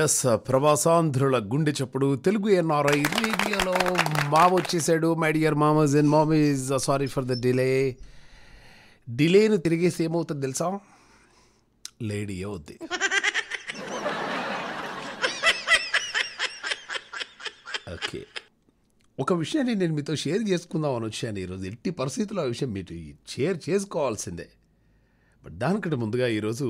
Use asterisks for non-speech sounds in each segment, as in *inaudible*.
Yes ప్రవాసాంధ్రుల గుండె చప్పుడు Telugu NRI రేడియోలో మామ వచ్చేసాడు మై డియర్ మామస్ అండ్ మామీస్ సారీ ఫర్ ద డిలే డిలేను తిరిగేసి ఏమవుతుంది తెలుసా లేడీ అవుద్ది ఓకే ఒక విషయాన్ని నేను మీతో షేర్ చేసుకుందాం అని వచ్చాను ఈరోజు ఎట్టి పరిస్థితుల్లో ఆ విషయం మీరు షేర్ చేసుకోవాల్సిందే బట్ దానికంటే ముందుగా ఈరోజు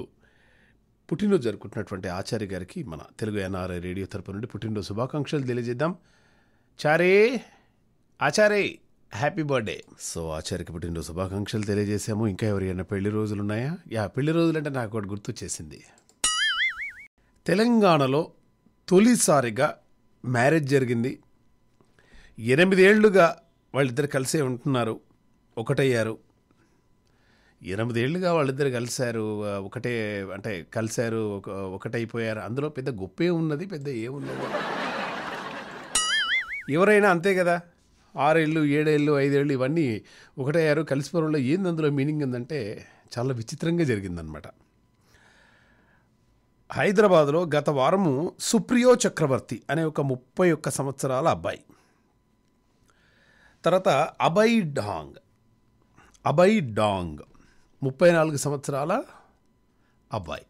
పుట్టినరోజు జరుపుకుంటున్నటువంటి ఆచార్య గారికి మన తెలుగు ఎన్ఆర్ఐ రేడియో తరపు నుండి పుట్టినరోజు శుభాకాంక్షలు తెలియజేద్దాం చారే ఆచారే హ్యాపీ బర్త్డే సో ఆచార్యకి పుట్టినరోజు శుభాకాంక్షలు తెలియజేసాము ఇంకా ఎవరైనా పెళ్లి రోజులు ఉన్నాయా యా పెళ్లి రోజులు అంటే నాకు ఒకటి గుర్తు చేసింది తెలంగాణలో తొలిసారిగా మ్యారేజ్ జరిగింది ఎనిమిదేళ్లుగా వాళ్ళిద్దరు కలిసే ఉంటున్నారు ఒకటయ్యారు ఏళ్ళుగా వాళ్ళిద్దరు కలిశారు ఒకటే అంటే కలిశారు ఒకటైపోయారు అందులో పెద్ద గొప్పే ఉన్నది పెద్ద ఏమున్నది ఎవరైనా అంతే కదా ఆరేళ్ళు ఏడేళ్ళు ఐదేళ్ళు ఇవన్నీ ఒకటయ్యారు కలిసిపోవడంలో ఏంది అందులో మీనింగ్ ఉందంటే చాలా విచిత్రంగా జరిగిందనమాట హైదరాబాద్లో గత వారము సుప్రియో చక్రవర్తి అనే ఒక ముప్పై ఒక్క సంవత్సరాల అబ్బాయి తర్వాత అబై డాంగ్ అబై డాంగ్ ముప్పై నాలుగు సంవత్సరాల అబ్బాయి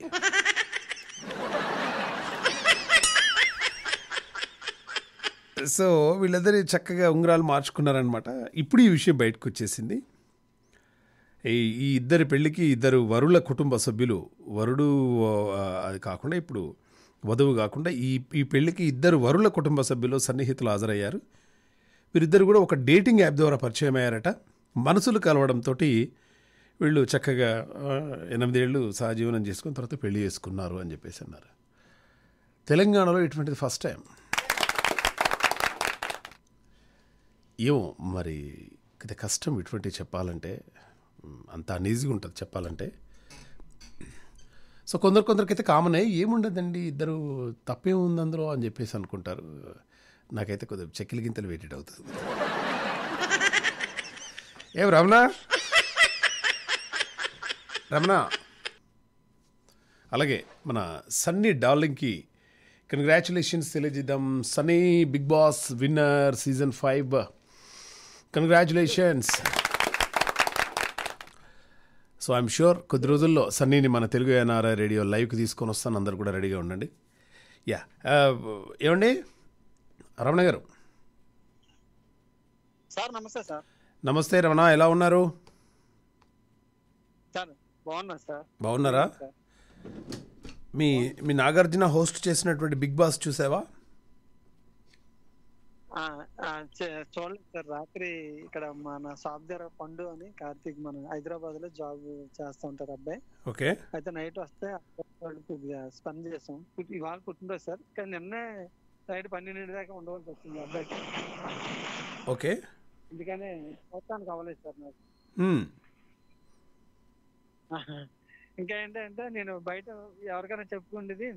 సో వీళ్ళందరి చక్కగా ఉంగరాలు మార్చుకున్నారనమాట ఇప్పుడు ఈ విషయం బయటకు వచ్చేసింది ఈ ఇద్దరి పెళ్ళికి ఇద్దరు వరుల కుటుంబ సభ్యులు వరుడు అది కాకుండా ఇప్పుడు వధువు కాకుండా ఈ ఈ పెళ్ళికి ఇద్దరు వరుల కుటుంబ సభ్యులు సన్నిహితులు హాజరయ్యారు వీరిద్దరు కూడా ఒక డేటింగ్ యాప్ ద్వారా పరిచయం అయ్యారట మనసులు కలవడంతో వీళ్ళు చక్కగా ఎనిమిదేళ్ళు సహజీవనం చేసుకుని తర్వాత పెళ్లి చేసుకున్నారు అని చెప్పేసి అన్నారు తెలంగాణలో ఇటువంటిది ఫస్ట్ టైం ఏమో మరి ఇది కష్టం ఇటువంటి చెప్పాలంటే అంత అనీజీగా ఉంటుంది చెప్పాలంటే సో కొందరు కొందరికైతే కామన్ అయ్యి ఏముండదండి ఇద్దరు తప్పేముంది అందులో అని చెప్పేసి అనుకుంటారు నాకైతే కొద్దిగా చెక్కిలి గింతలు వేటెడ్ అవుతుంది *laughs* ఏం రమణ రమణ అలాగే మన సన్నీ డార్లింగ్కి కంగ్రాచులేషన్స్ తెలియజేద్దాం Sunny Bigg Boss winner season five congratulations so I'm sure కొద్ది రోజుల్లో సన్నీని మన తెలుగు ఎన్ఆర్ఐ రేడియో లైవ్కి తీసుకొని వస్తాను అందరు కూడా రెడీగా ఉండండి యా ఏమండి రమణ గారు సార్ నమస్తే సార్ నమస్తే రమణ ఎలా ఉన్నారు సార్ బాగున్నా సార్ బాగున్నారా మీ మీ నాగార్జున హోస్ట్ చేసినటువంటి బిగ్ బాస్ చూసావా చూడలేదు సార్ రాత్రి ఇక్కడ మన సాఫ్ట్వేర్ పండు అని కార్తీక్ మన హైదరాబాద్ లో జాబ్ చేస్తా ఉంటారు అబ్బాయి ఓకే అయితే నైట్ వస్తే స్పెండ్ చేస్తాం ఇవాళ పుట్టినరోజు సార్ కానీ నిన్నే నైట్ పన్నెండు దాకా ఉండవలసి వస్తుంది అబ్బాయికి ఓకే అందుకనే మొత్తానికి అవ్వలేదు సార్ నాకు ఇంకా ఏంటంటే నేను బయట ఎవరికైనా చెప్పుకుండేది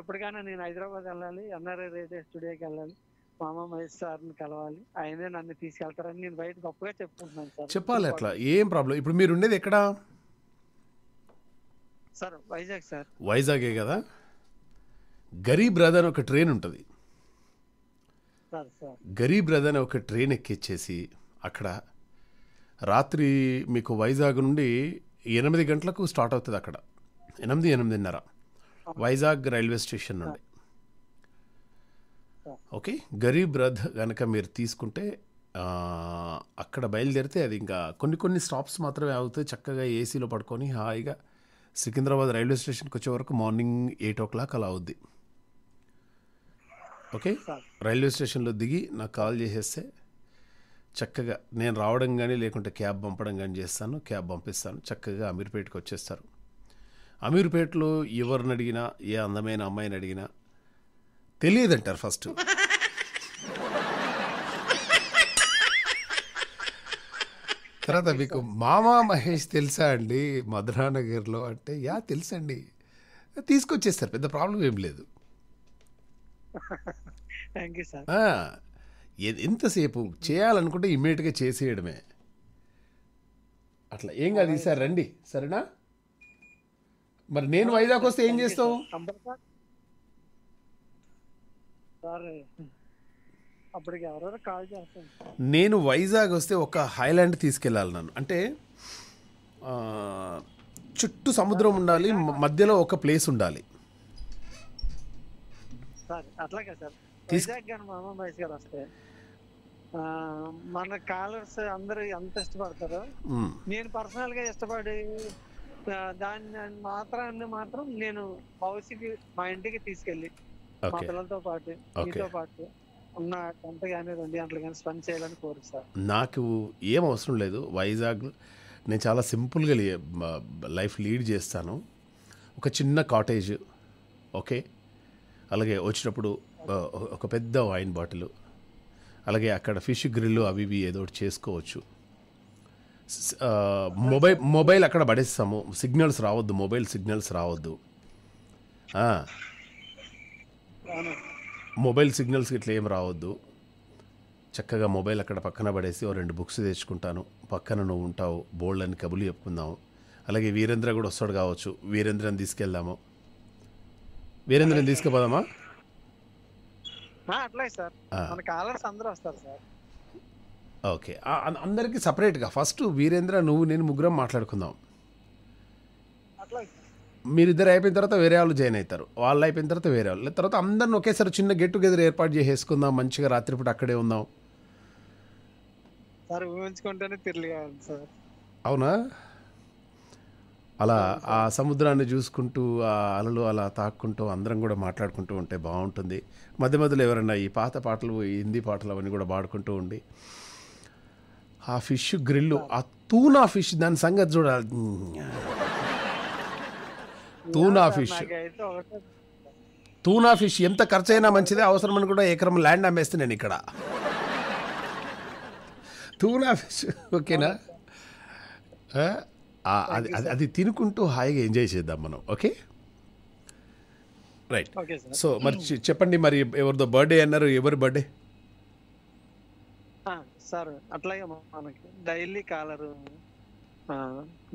ఎప్పటికైనా నేను హైదరాబాద్ వెళ్ళాలి ఎన్ఆర్ఐ రేడియో స్టూడియోకి వెళ్ళాలి మామ మహేష్ సార్ని కలవాలి ఆయనే నన్ను తీసుకెళ్తారని నేను బయట గొప్పగా చెప్పుకుంటున్నాను సార్ చెప్పాలి అట్లా ఏం ప్రాబ్లం ఇప్పుడు మీరు ఉండేది ఎక్కడ సార్ వైజాగ్ సార్ వైజాగే కదా గరీబ్ రథ్ అని ఒక ట్రైన్ ఉంటుంది గరీబ్ రథ్ అని ఒక ట్రైన్ ఎక్కించేసి అక్కడ రాత్రి మీకు వైజాగ్ నుండి ఎనిమిది గంటలకు స్టార్ట్ అవుతుంది అక్కడ ఎనిమిది ఎనిమిదిన్నర వైజాగ్ రైల్వే స్టేషన్ నుండి ఓకే గరీబ్ రథ్ కనుక మీరు తీసుకుంటే అక్కడ బయలుదేరితే అది ఇంకా కొన్ని కొన్ని స్టాప్స్ మాత్రమే అవుతాయి చక్కగా ఏసీలో పడుకొని హాయిగా సికింద్రాబాద్ రైల్వే స్టేషన్కి వచ్చే వరకు మార్నింగ్ ఎయిట్ ఓ క్లాక్ అలా అవుద్ది ఓకే రైల్వే స్టేషన్లో దిగి నాకు కాల్ చేసేస్తే చక్కగా నేను రావడం కానీ లేకుంటే క్యాబ్ పంపడం కానీ చేస్తాను క్యాబ్ పంపిస్తాను చక్కగా అమీర్పేటకి వచ్చేస్తారు అమీర్పేటలో ఎవరిని అడిగినా ఏ అందమైన అమ్మాయిని అడిగినా తెలియదంటారు ఫస్ట్ తర్వాత మీకు మామా మహేష్ తెలుసా అండి మధురానగర్లో అంటే యా తెలుసండి తీసుకొచ్చేస్తారు పెద్ద ప్రాబ్లం ఏం లేదు *laughs* ఎంతసేపు చేయాలనుకుంటే ఇమ్మీడియట్గా చేసేయడమే అట్లా ఏం కాదు ఈసారి రండి సరేనా మరి నేను వైజాగ్ వస్తే ఏం చేస్తావు నేను వైజాగ్ వస్తే ఒక హైలాండ్ తీసుకెళ్ళాలి నన్ను అంటే చుట్టూ సముద్రం ఉండాలి మధ్యలో ఒక ప్లేస్ ఉండాలి అట్లాగే సార్ మన కాలర్స్ అందరు ఎంత ఇష్టపడతారు నేను పర్సనల్ గా ఇష్టపడి దాన్ని మాత్రాన్ని మాత్రం నేను భవిష్యత్ మా ఇంటికి తీసుకెళ్ళి మా పిల్లలతో పాటు మీతో పాటు ఉన్న గంట కానీ రెండు గంటలు కానీ స్పెండ్ చేయాలని కోరుతాను నాకు ఏం అవసరం లేదు వైజాగ్ నేను చాలా సింపుల్గా లైఫ్ లీడ్ చేస్తాను ఒక చిన్న కాటేజ్ ఓకే అలాగే వచ్చినప్పుడు ఒక పెద్ద వైన్ బాటిల్ అలాగే అక్కడ ఫిష్ గ్రిల్ అవి ఇవి ఏదో ఒకటి చేసుకోవచ్చు మొబైల్ మొబైల్ అక్కడ పడేస్తాము సిగ్నల్స్ రావద్దు మొబైల్ సిగ్నల్స్ రావద్దు మొబైల్ సిగ్నల్స్ ఇట్లా ఏం రావద్దు చక్కగా మొబైల్ అక్కడ పక్కన పడేసి ఓ రెండు బుక్స్ తెచ్చుకుంటాను పక్కన నువ్వు ఉంటావు బోల్డ్ అని కబులు చెప్పుకుందాము అలాగే వీరేంద్ర కూడా వస్తాడు కావచ్చు వీరేంద్రని తీసుకెళ్దాము వీరేంద్రని తీసుకుపోదామా సార్ మన కాలర్స్ అందరూ వస్తారు సార్ ఓకే అందరికి గా ఫస్ట్ వీరేంద్ర నువ్వు నేను ముగ్గురం మాట్లాడుకుందాం మీరిద్దరు అయిపోయిన తర్వాత వేరే వాళ్ళు జాయిన్ అవుతారు వాళ్ళు అయిపోయిన తర్వాత వేరే వాళ్ళు తర్వాత అందరిని ఒకేసారి చిన్న గెట్ టుగెదర్ ఏర్పాటు చేసేసుకుందాం మంచిగా రాత్రిపూట అక్కడే ఉందాం సార్ ఊహించుకుంటేనే తిరిగి అవునా అలా ఆ సముద్రాన్ని చూసుకుంటూ ఆ అలలు అలా తాక్కుంటూ అందరం కూడా మాట్లాడుకుంటూ ఉంటే బాగుంటుంది మధ్య మధ్యలో ఎవరైనా ఈ పాత పాటలు హిందీ పాటలు అవన్నీ కూడా పాడుకుంటూ ఉండి ఆ ఫిష్ గ్రిల్లు ఆ తూనా ఫిష్ దాని సంగతి చూడాలి *laughs* తూనా ఫిష్ తూనా ఫిష్ ఎంత ఖర్చు అయినా మంచిదే అవసరం అని కూడా ఎకరం ల్యాండ్ అమ్మేస్తే నేను ఇక్కడ *laughs* తూనా ఫిష్ ఓకేనా అది అది తినుకుంటూ హాయిగా ఎంజాయ్ చేద్దాం మనం ఓకే రైట్ సో మరి hmm. చెప్పండి మరి ఎవరిదో బర్త్డే అన్నారు ఎవరి బర్త్డే సార్ అట్లాగే మనకి డైలీ కాలరు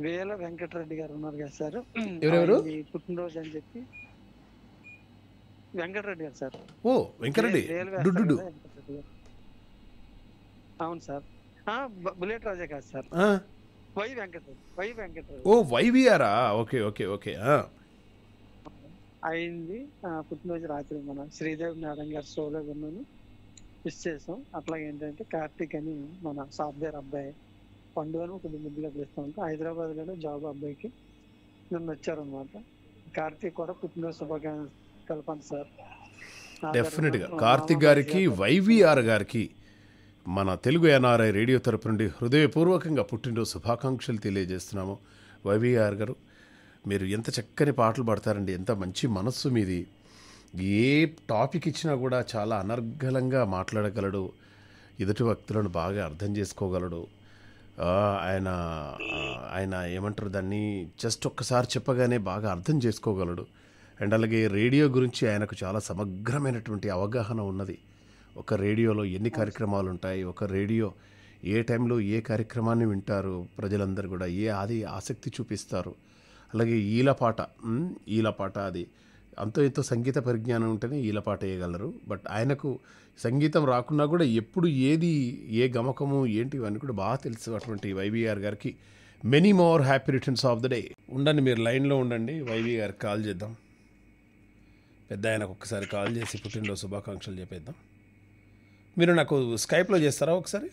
వేల వెంకటరెడ్డి గారు ఉన్నారు కదా సార్ hmm. ఎవరెవరు పుట్టినరోజు అని చెప్పి వెంకటరెడ్డి గారు సార్ ఓ వెంకటరెడ్డి అవును సార్ బుల్లెట్ రాజా కాదు sir Y Venkatarao Y Venkatarao ఓ వైవిఆరా ఓకే ఓకే ఓకే అయింది పుట్టినరోజు రాత్రి మన శ్రీదేవి మేడం గారి షోలో విన్నాను మిస్ చేసాం అట్లా ఏంటంటే కార్తీక్ అని మన సాఫ్ట్వేర్ అబ్బాయి పండుగను ఒక ముద్దుగా పిలుస్తూ ఉంటాం హైదరాబాద్లోనే జాబ్ అబ్బాయికి నిన్న వచ్చారనమాట కార్తీక్ కూడా పుట్టినరోజు శుభాకాంక్షలు కలపండి సార్ డెఫినెట్గా కార్తీక్ గారికి వైవిఆర్ గారికి మన తెలుగు ఎన్ఆర్ఐ రేడియో తరపు నుండి హృదయపూర్వకంగా పుట్టినరోజు శుభాకాంక్షలు తెలియజేస్తున్నాము వైవిఆర్ గారు మీరు ఎంత చక్కని పాటలు పాడతారండి ఎంత మంచి మనస్సు మీది ఏ టాపిక్ ఇచ్చినా కూడా చాలా అనర్ఘలంగా మాట్లాడగలడు ఎదుటి వ్యక్తులను బాగా అర్థం చేసుకోగలడు ఆయన ఆయన ఏమంటారు దాన్ని జస్ట్ ఒక్కసారి చెప్పగానే బాగా అర్థం చేసుకోగలడు అండ్ అలాగే రేడియో గురించి ఆయనకు చాలా సమగ్రమైనటువంటి అవగాహన ఉన్నది ఒక రేడియోలో ఎన్ని కార్యక్రమాలు ఉంటాయి ఒక రేడియో ఏ టైంలో ఏ కార్యక్రమాన్ని వింటారు ప్రజలందరూ కూడా ఏ అది ఆసక్తి చూపిస్తారు అలాగే ఈలపాట ఈలపాట అది అంతో ఎంతో సంగీత పరిజ్ఞానం ఉంటేనే ఈలపాట వేయగలరు బట్ ఆయనకు సంగీతం రాకున్నా కూడా ఎప్పుడు ఏది ఏ గమకము ఏంటి ఇవన్నీ కూడా బాగా తెలుసు అటువంటి వైవిఆర్ గారికి many more happy returns of the day ఉండండి మీరు లైన్లో ఉండండి వైవీ గారికి కాల్ చేద్దాం పెద్ద ఆయనకు ఒక్కసారి కాల్ చేసి పుట్టినరోజు శుభాకాంక్షలు చెప్పేద్దాం మీరు నాకు స్కైప్లో చేస్తారా ఒకసారి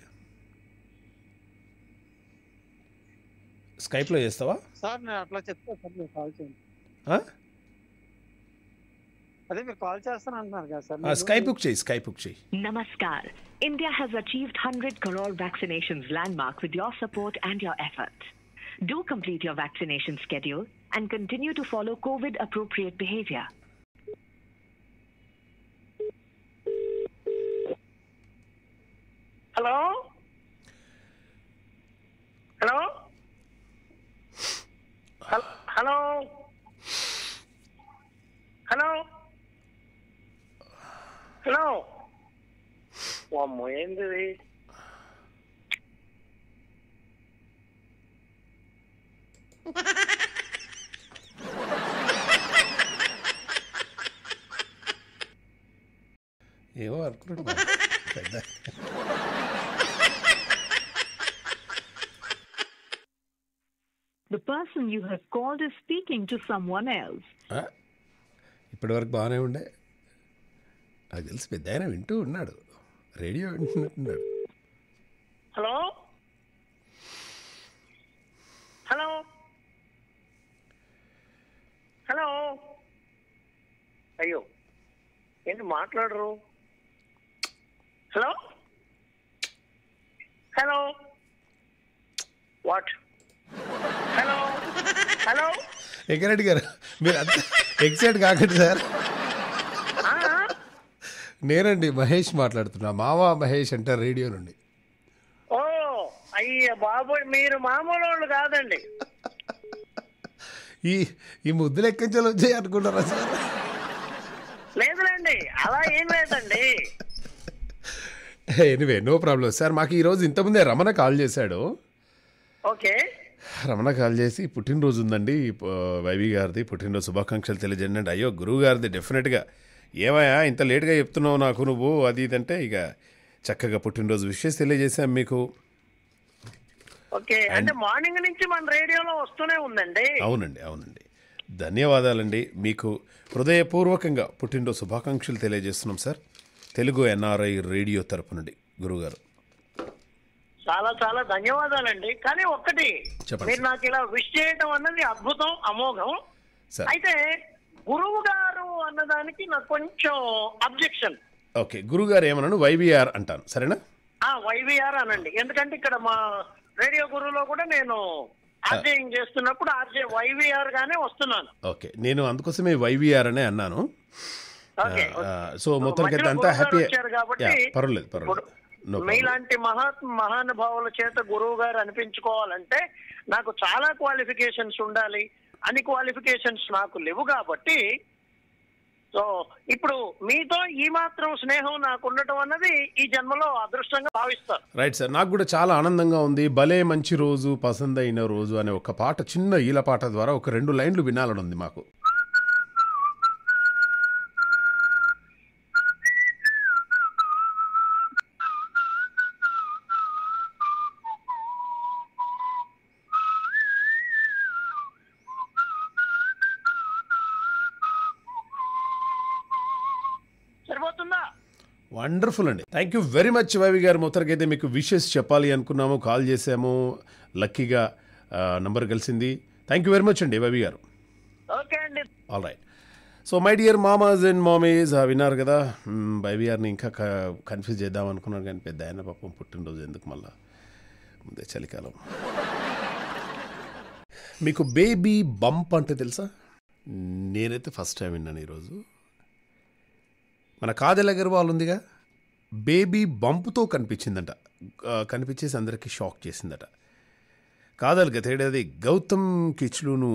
స్కైప్లో చేస్తావా సార్ నేను అట్లా చెప్తా సార్ మీరు కాల్ చేయండి అదే మీరు కాల్ చేస్తాను అంటున్నారు కదా సార్ స్కైప్ బుక్ చేయి స్కైప్ బుక్ చేయి నమస్కార్ India has achieved hundred crore vaccinations landmark with your support and your effort do complete your vaccination schedule and continue to follow Covid appropriate behaviour ఏవో అనుకుంటున్నా The person you have called is speaking to someone else. ఇప్పటివరకు బాగానే ఉండే నాకు తెలిసి పెద్ద ఆయన వింటూ ఉన్నాడు రేడియో వింటున్నట్టున్నారు హలో హలో హలో అయ్యో ఏంటి మాట్లాడరు hello hello what hello hello Eggareddy గారు మీరు అంత ఎక్సైట్ కాకండి సార్ నేనండి మహేష్ మాట్లాడుతున్నా మావా మహేష్ అంటే రేడియో నుండి ఓ అయ్య మీరు మామూలు వాళ్ళు కాదండి ఈ ఈ ముద్దులు ఎక్కించాలి వచ్చాయి అనుకుంటారా సార్ లేదులేండి అలా ఏం లేదండి ఎనివే నో ప్రాబ్లం సార్ మాకు ఈరోజు ఇంతకుముందే రమణ కాల్ చేశాడు ఓకే రమణ కాల్ చేసి పుట్టినరోజు ఉందండి వైవి గారిది పుట్టినరోజు శుభాకాంక్షలు తెలియజేయండి అయ్యో గురువు గారిది డెఫినెట్గా ఏమయ్యా ఇంత లేట్గా చెప్తున్నావు నాకు నువ్వు అది ఇదంటే ఇక చక్కగా పుట్టినరోజు విషయస్ తెలియజేశాం మీకు ఓకే అంటే మార్నింగ్ నుంచి మన రేడియోలో వస్తూనే ఉందండి అవునండి అవునండి ధన్యవాదాలండి మీకు హృదయపూర్వకంగా పుట్టినరోజు శుభాకాంక్షలు తెలియజేస్తున్నాం సార్ తెలుగు ఎన్ఆర్ఐ రేడియో తరపు నుండి గురుగారు చాలా చాలా ధన్యవాదాలండి కానీ ఒక్కటి మీరు నాకు ఇలా విష్ చేయటం అన్నది అద్భుతం అమోఘం అయితే గురువు గారు అన్నదానికి నాకు కొంచెం అబ్జెక్షన్ ఓకే గురువు గారు ఏమన్నాను వైవిఆర్ అంటాను సరేనా వైవిఆర్ అనండి ఎందుకంటే ఇక్కడ మా రేడియో గురువులో కూడా నేను ఆర్జేయం చేస్తున్నప్పుడు ఆర్జే వైవిఆర్ గానే వస్తున్నాను ఓకే నేను అందుకోసమే వైవిఆర్ అనే అన్నాను సో మొత్తానికి అంతా హ్యాపీ పర్వాలేదు పర్వాలేదు మీలాంటి మహా మహానుభావుల చేత గురువు గారు అనిపించుకోవాలంటే నాకు చాలా క్వాలిఫికేషన్స్ ఉండాలి అన్ని క్వాలిఫికేషన్స్ నాకు లేవు కాబట్టి సో ఇప్పుడు మీతో ఈ మాత్రం స్నేహం నాకు ఉండటం అన్నది ఈ జన్మలో అదృష్టంగా భావిస్తారు రైట్ సార్ నాకు కూడా చాలా ఆనందంగా ఉంది భలే మంచి రోజు పసందైన రోజు అనే ఒక పాట చిన్న ఈల పాట ద్వారా ఒక రెండు లైన్లు వినాలని ఉంది మాకు వండర్ఫుల్ అండి thank you very much YV గారు మొత్తానికైతే మీకు విషెస్ చెప్పాలి అనుకున్నాము కాల్ చేసాము లక్కీగా నంబర్ కలిసింది థ్యాంక్ యూ వెరీ మచ్ అండి వైవి గారు all right so my dear మామాజ్ అండ్ మామీస్ విన్నారు కదా వైవి గారిని ఇంకా కన్ఫ్యూజ్ చేద్దాం అనుకున్నాను కానీ పెద్ద ఆయన పాపం పుట్టినరోజు ఎందుకు మళ్ళా ముందే చలికాలం మీకు బేబీ బంప్ అంటే తెలుసా నేనైతే ఫస్ట్ టైం విన్నాను ఈరోజు మన కాదెల్ అగర్వాల్ ఉందిగా బేబీ బంపుతో కనిపించిందంట కనిపించేసి అందరికీ షాక్ చేసిందట కాదలు గతేడాది గౌతమ్ కిచ్లును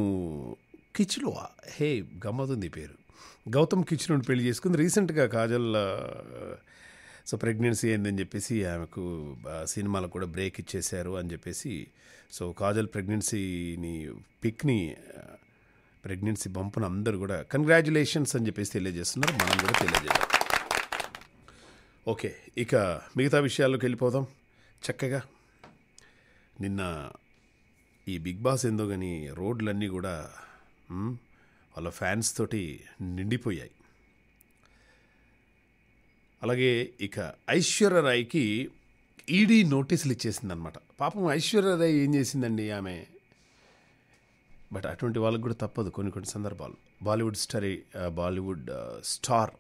కిచ్లువా హే గమ్మతుంది పేరు గౌతమ్ కిచ్లును పెళ్లి చేసుకుంది రీసెంట్గా కాజల్ సో ప్రెగ్నెన్సీ అయిందని చెప్పేసి ఆమెకు సినిమాలకు కూడా బ్రేక్ ఇచ్చేశారు అని చెప్పేసి సో కాజల్ ప్రెగ్నెన్సీని పిక్ని ప్రెగ్నెన్సీ బంపును అందరు కూడా కంగ్రాచులేషన్స్ అని చెప్పేసి తెలియజేస్తున్నారు మనం కూడా తెలియజేయాలి ఓకే ఇక మిగతా విషయాల్లోకి వెళ్ళిపోదాం చక్కగా నిన్న ఈ బిగ్ బాస్ ఏందో కానీ రోడ్లన్నీ కూడా వాళ్ళ ఫ్యాన్స్ తోటి నిండిపోయాయి అలాగే ఇక ఐశ్వర్యరాయ్కి ఈడీ నోటీసులు ఇచ్చేసిందనమాట పాపం ఐశ్వర్యరాయ్ ఏం చేసిందండి ఆమె బట్ అటువంటి వాళ్ళకి కూడా తప్పదు కొన్ని కొన్ని సందర్భాలు బాలీవుడ్ స్టరీ బాలీవుడ్ స్టార్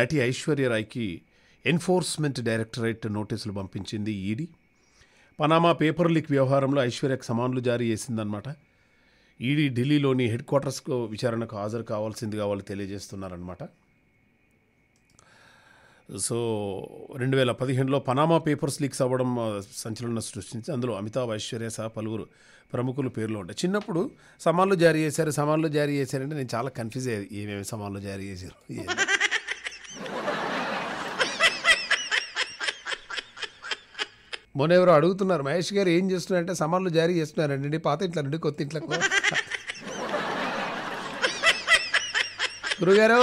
నటి ఐశ్వర్యరాయ్కి ఎన్ఫోర్స్మెంట్ డైరెక్టరేట్ నోటీసులు పంపించింది ఈడీ పనామా పేపర్ లీక్ వ్యవహారంలో ఐశ్వర్యకు సమాన్లు జారీ చేసిందనమాట ఈడీ ఢిల్లీలోని హెడ్ క్వార్టర్స్కు విచారణకు హాజరు కావాల్సిందిగా వాళ్ళు తెలియజేస్తున్నారనమాట సో రెండు వేల పదిహేనులో పనామా పేపర్స్ లీక్స్ అవ్వడం సంచలనం సృష్టించి అందులో అమితాబ్ ఐశ్వర్య సహా పలువురు ప్రముఖుల పేర్లు ఉంటాయి చిన్నప్పుడు సమాన్లు జారీ చేశారు సమాన్లు జారీ చేశారంటే నేను చాలా కన్ఫ్యూజ్ అయ్యేది ఏమేమి సమాన్లు జారీ చేశారు మొన్న ఎవరో అడుగుతున్నారు మహేష్ గారు ఏం చేస్తున్నారంటే సమన్లు జారీ చేస్తున్నారండి పాత ఇంట్లో నుండి కొత్త ఇంట్లో గురుగారు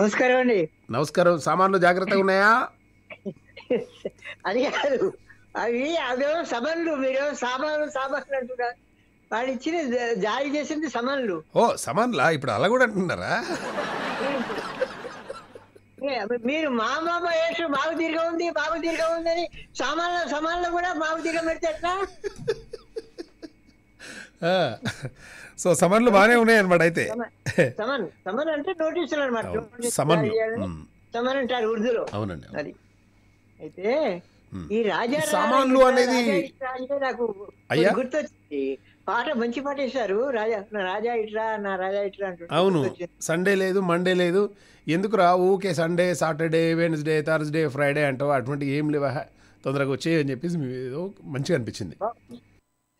నమస్కారం అండి నమస్కారం సామాన్లు జాగ్రత్తగా ఉన్నాయా అది కాదు అవి అదేమో సమన్లు మీరు సామాన్లు సామాన్లు అంటున్నారు వాళ్ళు ఇచ్చిన జారీ చేసింది సమన్లు ఓ సమన్లా ఇప్పుడు అలా కూడా అంటున్నారా మీరు మా మామ యేసు మాకు తీరుగా ఉంది మాకు తీరుగా ఉంది అని సామాన్ల సమాన్లు కూడా మాకు తీరుగా పెడితే సో సమన్లు బాగానే ఉన్నాయి అనమాట అయితే సమన్ సమన్ అంటే నోటీసులు అనమాట సమన్ సమన్ అంటారు ఉర్దూలో అవునండి అది అయితే ఈ రాజా సామాన్లు అనేది నాకు గుర్తొచ్చింది పాట మంచి పాట వేశారు రాజా రాజా ఇట్రా నా రాజా ఇట్రా అవును సండే లేదు మండే లేదు ఎందుకు రా ఊకే Sunday Saturday Wednesday Thursday Friday అంటావు అటువంటి ఏం లేవా తొందరగా వచ్చేయని చెప్పేసి ఏదో మంచిగా అనిపించింది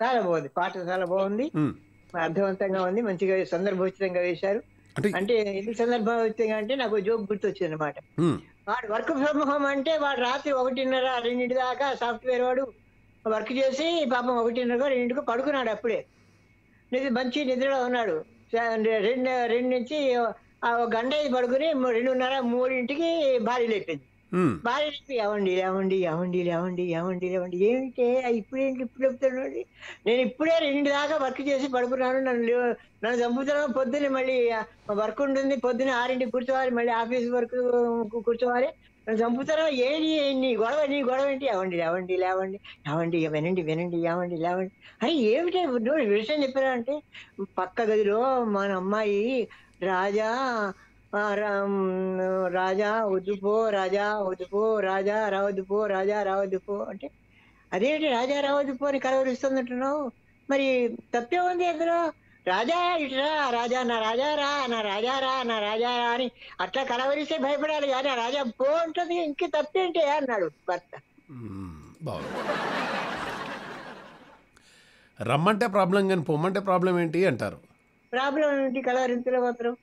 చాలా బాగుంది పాట చాలా బాగుంది అర్థవంతంగా ఉంది మంచిగా సందర్భోచితంగా వేశారు అంటే ఎందుకు సందర్భోచితంగా అంటే నాకు జోక్ గుర్తొచ్చింది అనమాట వాడు వర్క్ ఫ్రమ్ హోమ్ అంటే వాడు రాత్రి ఒకటిన్నర రెండింటి దాకా సాఫ్ట్వేర్ వాడు వర్క్ చేసి పాపం ఒకటిన్నరగా రెండింటికి పడుకున్నాడు అప్పుడే నిద్ర మంచి నిద్రలో ఉన్నాడు రెండు రెండు నుంచి గంట ఐదు పడుకుని రెండున్నర మూడింటికి భార్య లేపింది భార్య లేపి ఏమండి లేవండి ఏమండి లేవండి ఏమండి లేవండి ఏమిటి ఇప్పుడేంటి ఇప్పుడు చెప్తున్నాడు నేను ఇప్పుడే రెండు దాకా వర్క్ చేసి పడుకున్నాను నన్ను నన్ను చంపుతున్నాను పొద్దున్నే మళ్ళీ వర్క్ ఉంటుంది పొద్దున్నే ఆరింటికి కూర్చోవాలి మళ్ళీ ఆఫీస్ వర్క్ కూర్చోవాలి చంపుతారా ఏంటి నీ గొడవ నీ గొడవ ఏంటి అవండి లేవండి లేవండి ఏమండి వినండి వినండి ఏమండి లేవండి అని ఏమిటి నువ్వు విషయం చెప్పారా అంటే పక్క గదిలో మన అమ్మాయి రాజా రాజా వద్దుపో రాజా వద్దుపో రాజా రావద్దుపో రాజా రావద్దుపో అంటే అదేంటి రాజా రావద్దుపో అని కలవరిస్తుందంటున్నావు మరి తప్పే ఉంది అందులో రాజా ఇట్రా రాజా నా రాజా రా నా రాజా రా నా రాజా రా అని అట్లా కలవరిస్తే భయపడాలి కానీ రాజా పో ఉంటుంది ఇంక తప్పేంటి అన్నాడు భర్త రమ్మంటే ప్రాబ్లం కానీ పొమ్మంటే ప్రాబ్లం ఏంటి అంటారు ప్రాబ్లం ఏంటి కలవరింపుల మాత్రం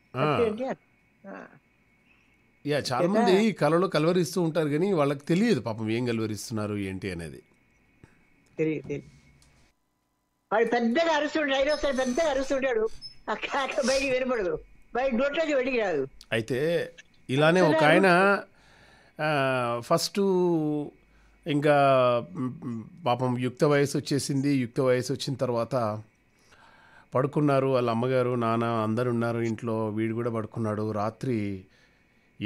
యా చాలా మంది కళలో కలవరిస్తూ ఉంటారు కానీ వాళ్ళకి తెలియదు పాపం ఏం కలవరిస్తున్నారు ఏంటి అనేది తెలియదు వాడు పెద్దగా అరుస్తుంటాడు డైనోసార్ పెద్దగా అరుస్తుంటాడు ఆ బయటికి వినపడదు బయట డోట్లోకి బయటికి రాదు అయితే ఇలానే ఒక ఆయన ఫస్ట్ ఇంకా పాపం యుక్త వయసు వచ్చేసింది యుక్త వయసు వచ్చిన తర్వాత పడుకున్నారు వాళ్ళ అమ్మగారు నాన్న అందరు ఉన్నారు ఇంట్లో వీడు కూడా పడుకున్నాడు రాత్రి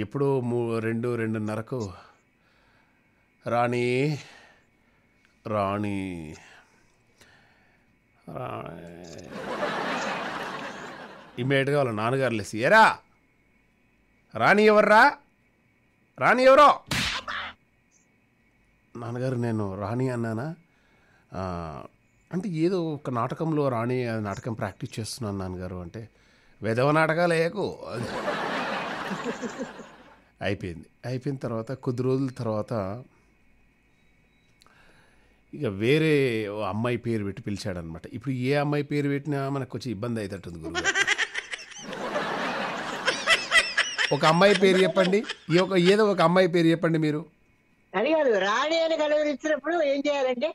ఎప్పుడో మూ రెండు రెండున్నరకు రాణి రాణి ఇమ్మీడియట్గా వాళ్ళ నాన్నగారు లేసి ఎరా రాణి ఎవర్రా రాణి ఎవరో నాన్నగారు నేను రాణి అన్నానా అంటే ఏదో ఒక నాటకంలో రాణి నాటకం ప్రాక్టీస్ చేస్తున్నాను నాన్నగారు అంటే వెధవ నాటకాలు వేయకు అయిపోయింది అయిపోయిన తర్వాత కొద్ది రోజుల తర్వాత ఇక వేరే అమ్మాయి పేరు పెట్టి పిలిచాడనమాట ఇప్పుడు ఏ అమ్మాయి పేరు పెట్టినా మనకు కొంచెం ఇబ్బంది అవుతట్టుంది గురువు ఒక అమ్మాయి పేరు చెప్పండి ఈ ఒక ఏదో ఒక అమ్మాయి పేరు చెప్పండి మీరు అది కాదు రాణి అని కలవరించినప్పుడు ఏం చేయాలంటే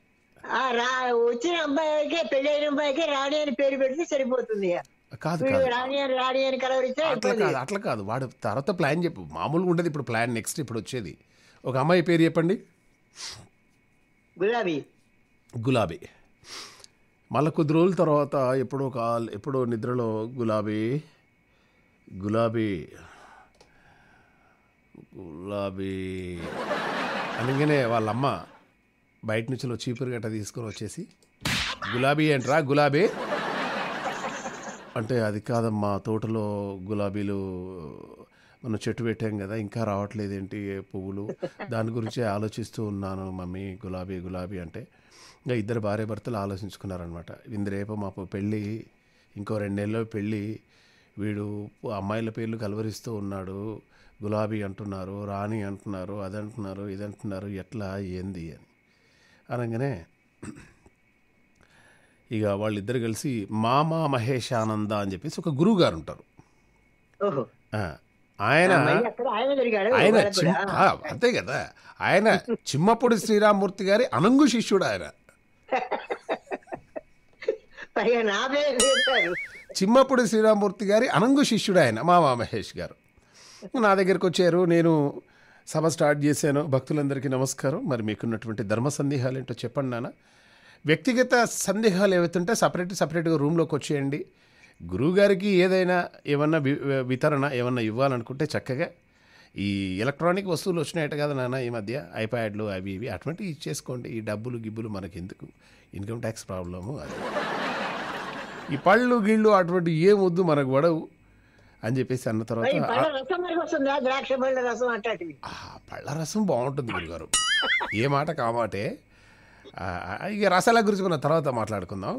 ఆ రా వచ్చిన అమ్మాయికి పెళ్లి అయిన అమ్మాయికి రాణి అని పేరు పెడితే సరిపోతుంది కాదు రాణి అని రాణి అని కలవరిస్తే అట్లా కాదు అట్లా కాదు వాడు తర్వాత ప్లాన్ చెప్పు మామూలుగా ఉండదు ఇప్పుడు ప్లాన్ నెక్స్ట్ ఇప్పుడు వచ్చేది ఒక అమ్మాయి పేరు చెప్పండి గులాబీ గులాబీ మళ్ళీ కొద్ది రోజుల తర్వాత ఎప్పుడో కాల్ ఎప్పుడో నిద్రలో గులాబీ గులాబీ గులాబీ అందుకనే వాళ్ళమ్మ బయట నుంచి చీపురు గట్ట తీసుకొని వచ్చేసి గులాబీ ఏంట్రా గులాబీ అంటే అది కాదమ్మా తోటలో గులాబీలు మనం చెట్టు పెట్టాం కదా ఇంకా రావట్లేదు ఏంటి పువ్వులు దాని గురించి ఆలోచిస్తూ ఉన్నాను మమ్మీ గులాబీ గులాబీ అంటే ఇంకా ఇద్దరు భార్య భర్తలు ఆలోచించుకున్నారనమాట రేపు మా పెళ్ళి ఇంకో నెలల పెళ్ళి వీడు అమ్మాయిల పేర్లు కలవరిస్తూ ఉన్నాడు గులాబీ అంటున్నారు రాణి అంటున్నారు అది అంటున్నారు ఇది అంటున్నారు ఎట్లా ఏంది అని అనగానే ఇక వాళ్ళిద్దరు కలిసి మామ మహేష్ ఆనంద అని చెప్పేసి ఒక గురువు గారు ఉంటారు ఆయన ఆయన అంతే కదా ఆయన చిమ్మపూడి శ్రీరామూర్తి గారి అనంగు శిష్యుడు ఆయన చిమ్మపూడి శ్రీరామూర్తి గారి అనంగు శిష్యుడు ఆయన మా మహేష్ గారు నా దగ్గరికి వచ్చారు నేను సభ స్టార్ట్ చేశాను భక్తులందరికీ నమస్కారం మరి మీకున్నటువంటి ధర్మ సందేహాలు ఏంటో చెప్పండి నాన్న వ్యక్తిగత సందేహాలు ఏవైతుంటే సపరేట్ సపరేట్గా రూమ్లోకి వచ్చేయండి గురువుగారికి ఏదైనా ఏమన్నా వితరణ ఏమన్నా ఇవ్వాలనుకుంటే చక్కగా ఈ ఎలక్ట్రానిక్ వస్తువులు వచ్చినాయట కదా నాన్న ఈ మధ్య ఐప్యాడ్లు అవి ఇవి అటువంటివి ఇచ్చేసుకోండి ఈ డబ్బులు గిబ్బులు మనకి ఎందుకు ఇన్కమ్ ట్యాక్స్ ప్రాబ్లము అది ఈ పళ్ళు గిళ్ళు అటువంటి ఏం వద్దు మనకు పడవు అని చెప్పేసి అన్న తర్వాత పళ్ళ రసం బాగుంటుంది గురుగారు ఏ మాట కామాటే ఇక రసాల గురించి మన తర్వాత మాట్లాడుకుందాం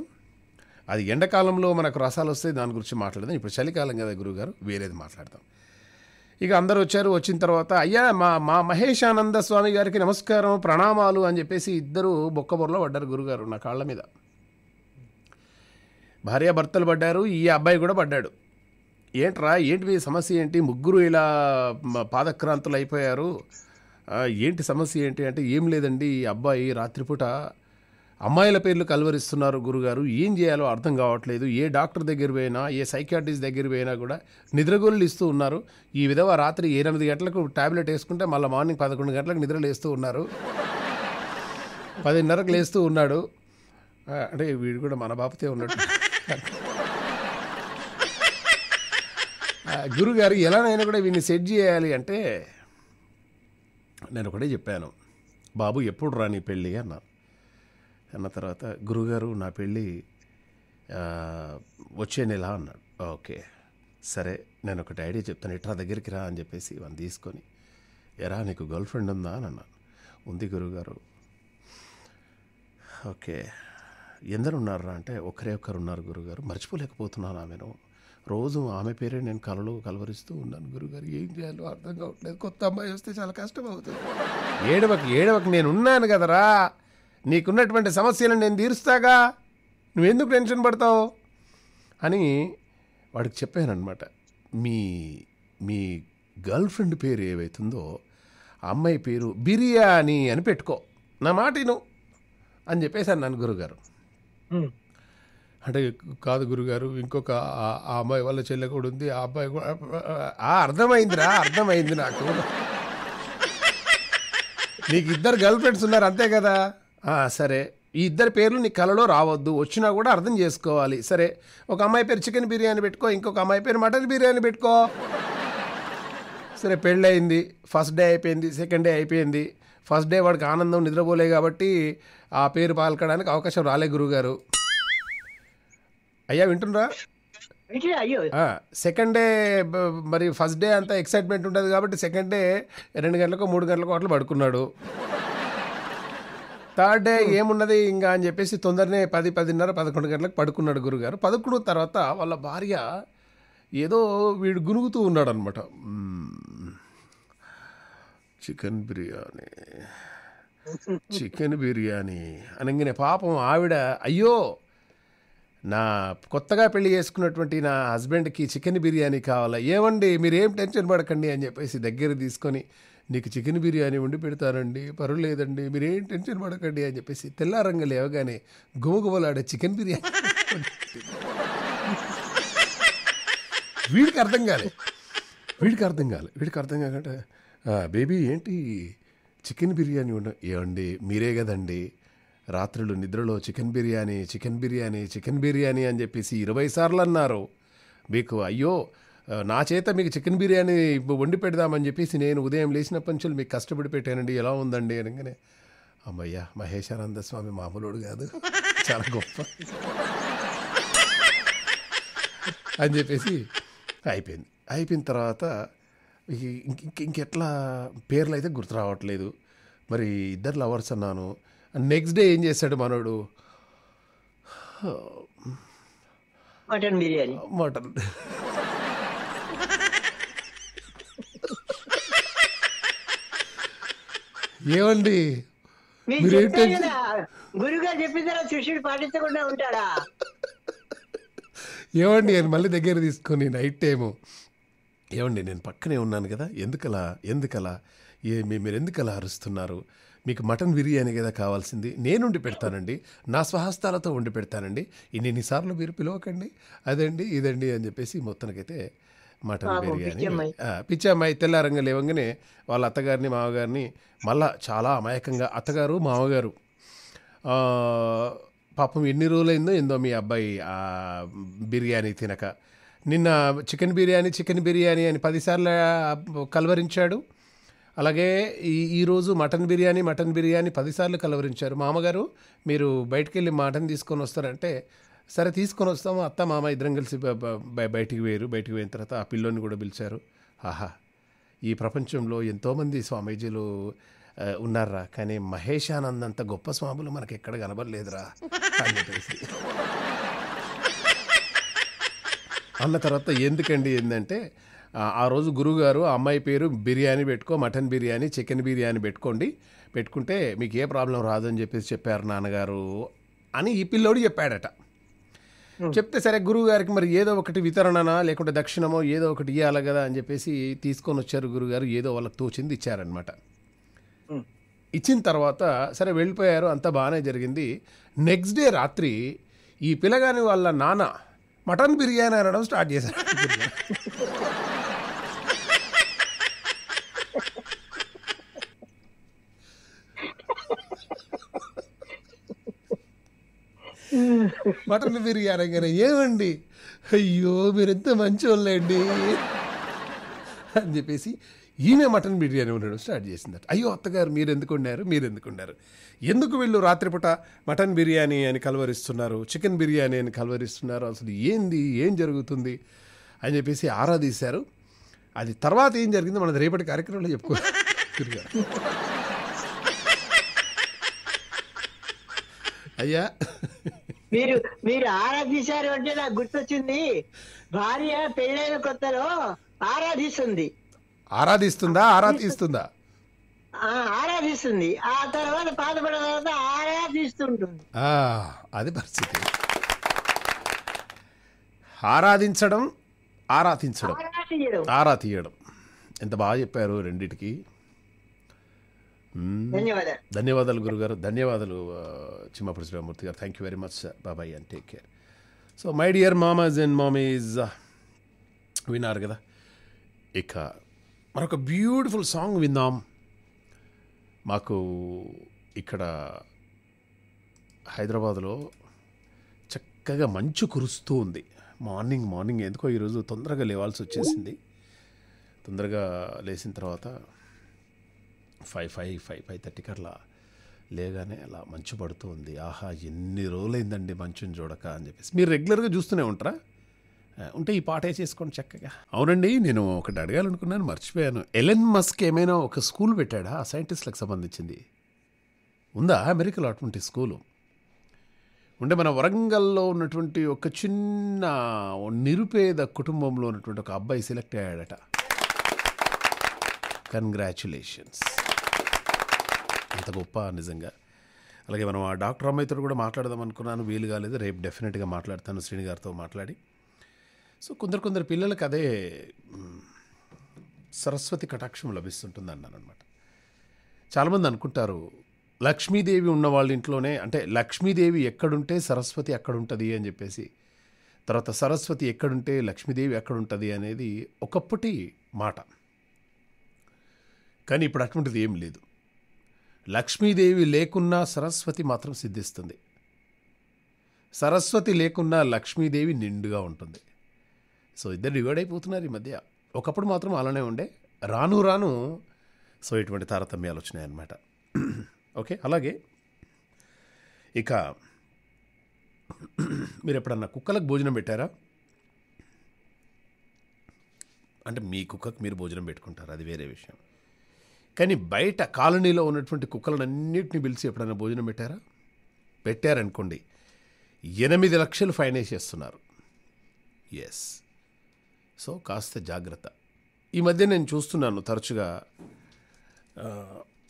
అది ఎండాకాలంలో మనకు రసాలు వస్తే దాని గురించి మాట్లాడదాం ఇప్పుడు చలికాలం కదా గురుగారు వేరేది మాట్లాడదాం ఇక అందరు వచ్చారు వచ్చిన తర్వాత అయ్యా మా మా మహేషానంద స్వామి గారికి నమస్కారం ప్రణామాలు అని చెప్పేసి ఇద్దరు బొక్కబొరలో పడ్డారు గురుగారు నా కాళ్ళ మీద భార్య భర్తలు పడ్డారు ఈ అబ్బాయి కూడా పడ్డాడు ఏంట్రా ఏంటి మీ సమస్య ఏంటి ముగ్గురు ఇలా పాదక్రాంతులు అయిపోయారు ఏంటి సమస్య ఏంటి అంటే ఏం లేదండి ఈ అబ్బాయి రాత్రిపూట అమ్మాయిల పేర్లు కలవరిస్తున్నారు గురుగారు ఏం చేయాలో అర్థం కావట్లేదు ఏ డాక్టర్ దగ్గర పోయినా ఏ సైకాటిస్ట్ దగ్గర పోయినా కూడా నిద్రగోళ్ళు ఇస్తూ ఉన్నారు ఈ విధవ రాత్రి ఎనిమిది గంటలకు ట్యాబ్లెట్ వేసుకుంటే మళ్ళీ మార్నింగ్ పదకొండు గంటలకు నిద్ర లేస్తూ ఉన్నారు పదిన్నరకు లేస్తూ ఉన్నాడు అంటే వీడు కూడా మన బాపతే ఉన్నాడు గురుగారు ఎలానైనా కూడా వీడిని సెట్ చేయాలి అంటే నేను ఒకటే చెప్పాను బాబు ఎప్పుడు రా నీ పెళ్ళి అన్నాను అన్న తర్వాత గురుగారు నా పెళ్ళి వచ్చే నెల అన్నాడు ఓకే సరే నేను ఒక ఐడియా చెప్తాను ఇట్రా దగ్గరికి రా అని చెప్పేసి ఇవన్నీ తీసుకొని ఎరా నీకు గర్ల్ ఫ్రెండ్ ఉందా అని అన్నాను ఉంది గురుగారు ఓకే ఎందరు ఉన్నారా అంటే ఒకరే ఒకరు ఉన్నారు గురుగారు మర్చిపోలేకపోతున్నాను ఆమెను రోజు ఆమె పేరే నేను కలలు కలవరిస్తూ ఉన్నాను గురుగారు ఏం చేయాలో అర్థం కావట్లేదు కొత్త అమ్మాయి వస్తే చాలా కష్టం అవుతుంది ఏడవకి ఏడవకి నేను ఉన్నాను కదరా నీకున్నటువంటి సమస్యలు నేను తీరుస్తాగా నువ్వెందుకు టెన్షన్ పడతావు అని వాడికి చెప్పానమాట మీ మీ గర్ల్ ఫ్రెండ్ పేరు ఏవైతుందో ఆ అమ్మాయి పేరు బిర్యానీ అని పెట్టుకో నా మాట నువ్వు అని చెప్పేశాను నన్ను గురుగారు అంటే కాదు గురుగారు ఇంకొక ఆ అమ్మాయి వాళ్ళ చెల్లె కూడా ఉంది ఆ అబ్బాయి కూడా అర్థమైందిరా అర్థమైంది నాకు నీకు ఇద్దరు గర్ల్ ఫ్రెండ్స్ ఉన్నారు అంతే కదా సరే ఈ ఇద్దరు పేర్లు నీ కలలో రావద్దు వచ్చినా కూడా అర్థం చేసుకోవాలి సరే ఒక అమ్మాయి పేరు చికెన్ బిర్యానీ పెట్టుకో ఇంకొక అమ్మాయి పేరు మటన్ బిర్యానీ పెట్టుకో సరే పెళ్ళయింది ఫస్ట్ డే అయిపోయింది సెకండ్ డే అయిపోయింది ఫస్ట్ డే వాడికి ఆనందం నిద్రపోలే కాబట్టి ఆ పేరు పాల్కడానికి అవకాశం రాలే గురుగారు అయ్యా వింటుండ్రా సెకండ్ డే మరి ఫస్ట్ డే అంతా ఎక్సైట్మెంట్ ఉంటుంది కాబట్టి సెకండ్ డే రెండు గంటలకు మూడు గంటలకు అట్లా పడుకున్నాడు థర్డ్ డే ఏమున్నది ఇంకా అని చెప్పేసి తొందరనే పది పదిన్నర పదకొండు గంటలకు పడుకున్నాడు గురుగారు పదకొండు తర్వాత వాళ్ళ భార్య ఏదో వీడు గురుగుతూ ఉన్నాడు అనమాట చికెన్ బిర్యానీ చికెన్ బిర్యానీ అనగానే పాపం ఆవిడ అయ్యో నా కొత్తగా పెళ్లి చేసుకున్నటువంటి నా హస్బెండ్కి చికెన్ బిర్యానీ కావాలా ఏమండి మీరేం టెన్షన్ పడకండి అని చెప్పేసి దగ్గర తీసుకొని నీకు చికెన్ బిర్యానీ వండి పెడతానండి పర్వాలేదండి మీరేం టెన్షన్ పడకండి అని చెప్పేసి తెల్లారంగా లేవగానే గుమగుమలాడే చికెన్ బిర్యానీ *laughs* వీడికి అర్థం కాలే వీడికి అర్థం కాలే వీడికి అర్థం కాకుండా బేబీ ఏంటి చికెన్ బిర్యానీ ఉండ ఏమండి మీరే కదండి రాత్రులు నిద్రలో chicken biryani chicken biryani chicken biryani అని చెప్పేసి ఇరవై సార్లు అన్నారు మీకు అయ్యో నా చేత మీకు చికెన్ బిర్యానీ వండి పెడదామని చెప్పేసి నేను ఉదయం లేచినప్పటి నుంచి మీకు కష్టపడి పెట్టానండి ఎలా ఉందండి అనగానే అమ్మయ్యా మహేశానంద స్వామి మామూలుడు కాదు చాలా గొప్ప అని చెప్పేసి అయిపోయింది అయిపోయిన తర్వాత ఇంక ఇంకెట్లా పేర్లు అయితే గుర్తు రావట్లేదు మరి ఇద్దరు లవర్స్ అన్నాను నెక్స్ట్ డే ఏం చేశాడు మనోడు మటన్ బిర్యానీ మటన్ ఏమండి గురుగారు చెప్పిందా శిష్యుడు పాటించకుండా ఉంటాడా ఏమండి నేను మళ్ళీ దగ్గర తీసుకొని నైట్ టైము ఏమండి నేను పక్కనే ఉన్నాను కదా ఎందుకలా ఎందుకలా ఏ మీరు ఎందుకలా అరుస్తున్నారు మీకు మటన్ బిర్యానీ కదా కావాల్సింది నేను వండి పెడతానండి నా స్వహస్తాలతో వండి పెడతానండి ఇన్నిన్నిసార్లు మీరు పిలవకండి అదండి ఇదండి అని చెప్పేసి మొత్తానికైతే మటన్ బిర్యానీ పిచ్చి అమ్మాయి తెల్లారంగా లేవంగానే వాళ్ళ అత్తగారిని మామగారిని మళ్ళా చాలా అమాయకంగా అత్తగారు మామగారు పాపం ఎన్ని రోజులైందో ఏందో మీ అబ్బాయి బిర్యానీ తినక నిన్న చికెన్ బిర్యానీ చికెన్ బిర్యానీ అని పదిసార్లు కలవరించాడు అలాగే ఈ ఈరోజు మటన్ బిర్యానీ మటన్ బిర్యానీ పదిసార్లు కలవరించారు మామగారు మీరు బయటకు వెళ్ళి మటన్ తీసుకొని వస్తారంటే సరే తీసుకొని వస్తాము అత్త మామ ఇద్దరం కలిసి బయటికి వేరు బయటికి పోయిన తర్వాత ఆ పిల్లోని కూడా పిలిచారు ఆహా ఈ ప్రపంచంలో ఎంతోమంది స్వామీజీలు ఉన్నారా కానీ మహేషానంద్ అంత గొప్ప స్వాములు మనకి ఎక్కడ కనబడలేదురా అని చెప్పేసి అన్న తర్వాత ఎందుకండి ఏంటంటే ఆ రోజు గురువుగారు అమ్మాయి పేరు బిర్యానీ పెట్టుకో మటన్ బిర్యానీ చికెన్ బిర్యానీ పెట్టుకోండి పెట్టుకుంటే మీకు ఏ ప్రాబ్లం రాదని చెప్పేసి చెప్పారు నాన్నగారు అని ఈ పిల్లోడు చెప్పాడట Hmm. చెప్తే సరే గురువు గారికి మరి ఏదో ఒకటి వితరణనా లేకుంటే దక్షిణమో ఏదో ఒకటి ఇవ్వాలి కదా అని చెప్పేసి తీసుకొని వచ్చారు గురుగారు ఏదో వాళ్ళకి తోచింది ఇచ్చారనమాట hmm. ఇచ్చిన తర్వాత సరే వెళ్ళిపోయారు అంతా బాగానే జరిగింది నెక్స్ట్ డే రాత్రి ఈ పిల్లగాని వాళ్ళ నాన్న మటన్ బిర్యానీ అనడం స్టార్ట్ చేశారు *laughs* మటన్ బిర్యానీ కానీ ఏమండి అయ్యో మీరు ఎంత మంచి వాళ్ళండి అని చెప్పేసి ఈమె మటన్ బిర్యానీ ఉండడం స్టార్ట్ చేసిందట అయ్యో అత్తగారు మీరు ఎందుకు ఉన్నారు మీరు ఎందుకు ఉన్నారు ఎందుకు వీళ్ళు రాత్రిపూట మటన్ బిర్యానీ అని కలవరిస్తున్నారు చికెన్ బిర్యానీ అని కలవరిస్తున్నారు అసలు ఏంది ఏం జరుగుతుంది అని చెప్పేసి ఆరా అది తర్వాత ఏం జరిగిందో మనది రేపటి కార్యక్రమంలో చెప్పుకో అయ్యా మీరు మీరు ఆరాధించారు అంటే నాకు గుర్తొచ్చింది భార్య పెళ్ళైన కొత్తలో ఆరాధిస్తుంది ఆరాధిస్తుందా ఆరాధిస్తుందా ఆరాధిస్తుంది ఆ తర్వాత పాదపడిన తర్వాత ఆరాధిస్తుంటుంది అది పరిస్థితి ఆరాధించడం ఆరాధించడం ఆరా తీయడం ఎంత బాగా చెప్పారు రెండిటికి ధన్యవాదాలు ధన్యవాదాలు గురుగారు ధన్యవాదాలు చిమ్మపురి శ్రీరామూర్తి గారు థ్యాంక్ యూ వెరీ మచ్ బాబాయ్ and take care so my dear మామాజ్ అండ్ మామీజ్ విన్నారు కదా ఇక మరొక బ్యూటిఫుల్ సాంగ్ విందాం మాకు ఇక్కడ హైదరాబాద్లో చక్కగా మంచు కురుస్తూ ఉంది మార్నింగ్ మార్నింగ్ ఎందుకో ఈరోజు తొందరగా లేవాల్సి వచ్చేసింది తొందరగా లేచిన తర్వాత ఫైవ్ ఫైవ్ ఫైవ్ ఫైవ్ థర్టీకి అట్లా లేగానే అలా మంచు పడుతుంది ఆహా ఎన్ని రోజులైందండి మంచుని చూడక అని చెప్పేసి మీరు రెగ్యులర్గా చూస్తూనే ఉంటారా ఉంటే ఈ పాటే చేసుకోండి చక్కగా అవునండి నేను ఒకటి అడగాలనుకున్నాను మర్చిపోయాను ఎలెన్ మస్క్ ఏమైనా ఒక స్కూల్ పెట్టాడా ఆ సైంటిస్ట్లకు సంబంధించింది ఉందా అమెరికాలో అటువంటి స్కూలు ఉంటే మన వరంగల్లో ఉన్నటువంటి ఒక చిన్న నిరుపేద కుటుంబంలో ఉన్నటువంటి ఒక అబ్బాయి సెలెక్ట్ అయ్యాడట కంగ్రాచులేషన్స్ అంత గొప్ప నిజంగా అలాగే మనం ఆ డాక్టర్ అమ్మాయితో కూడా మాట్లాడదాం అనుకున్నాను వీలు కాలేదు రేపు డెఫినెట్గా మాట్లాడతాను శ్రీని గారితో మాట్లాడి సో కొందరు కొందరు పిల్లలకు అదే సరస్వతి కటాక్షం లభిస్తుంటుంది అన్నాను అనమాట చాలామంది అనుకుంటారు లక్ష్మీదేవి ఉన్న వాళ్ళ ఇంట్లోనే అంటే లక్ష్మీదేవి ఎక్కడుంటే సరస్వతి అక్కడ ఉంటుంది అని చెప్పేసి తర్వాత సరస్వతి ఎక్కడుంటే లక్ష్మీదేవి ఉంటుంది అనేది ఒకప్పటి మాట కానీ ఇప్పుడు అటువంటిది ఏం లేదు లక్ష్మీదేవి లేకున్నా సరస్వతి మాత్రం సిద్ధిస్తుంది సరస్వతి లేకున్నా లక్ష్మీదేవి నిండుగా ఉంటుంది సో ఇద్దరు డివైడ్ అయిపోతున్నారు ఈ మధ్య ఒకప్పుడు మాత్రం అలానే ఉండే రాను రాను సో ఇటువంటి తారతమ్యాలు వచ్చినాయన్నమాట ఓకే అలాగే ఇక మీరు ఎప్పుడన్నా కుక్కలకు భోజనం పెట్టారా అంటే మీ కుక్కకు మీరు భోజనం పెట్టుకుంటారు అది వేరే విషయం కానీ బయట కాలనీలో ఉన్నటువంటి అన్నింటినీ పిలిచి ఎప్పుడైనా భోజనం పెట్టారా పెట్టారనుకోండి ఎనిమిది లక్షలు ఫైన్ వేసేస్తున్నారు ఎస్ సో కాస్త జాగ్రత్త ఈ మధ్య నేను చూస్తున్నాను తరచుగా